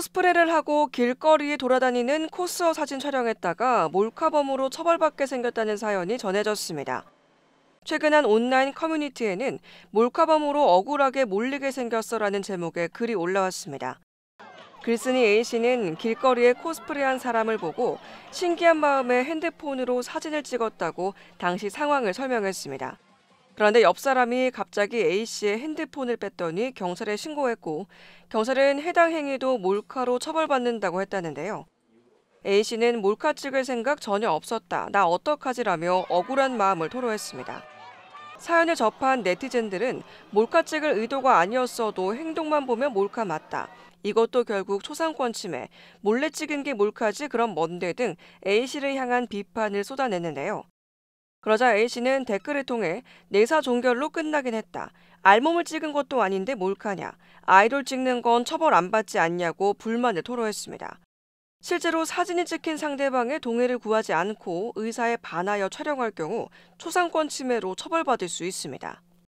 코스프레를 하고 길거리에 돌아다니는 코스어 사진 촬영했다가 몰카범으로 처벌받게 생겼다는 사연이 전해졌습니다. 최근 한 온라인 커뮤니티에는 몰카범으로 억울하게 몰리게 생겼어라는 제목의 글이 올라왔습니다. 글쓴이 A씨는 길거리에 코스프레한 사람을 보고 신기한 마음에 핸드폰으로 사진을 찍었다고 당시 상황을 설명했습니다. 그런데 옆 사람이 갑자기 A 씨의 핸드폰을 뺐더니 경찰에 신고했고 경찰은 해당 행위도 몰카로 처벌받는다고 했다는데요. A 씨는 몰카 찍을 생각 전혀 없었다. 나 어떡하지라며 억울한 마음을 토로했습니다. 사연을 접한 네티즌들은 몰카 찍을 의도가 아니었어도 행동만 보면 몰카 맞다. 이것도 결국 초상권 침해, 몰래 찍은 게 몰카지 그럼 뭔데 등 A 씨를 향한 비판을 쏟아냈는데요. 그러자 A씨는 댓글을 통해 내사 종결로 끝나긴 했다. 알몸을 찍은 것도 아닌데 몰카냐. 아이돌 찍는 건 처벌 안 받지 않냐고 불만을 토로했습니다. 실제로 사진이 찍힌 상대방의 동의를 구하지 않고 의사에 반하여 촬영할 경우 초상권 침해로 처벌받을 수 있습니다.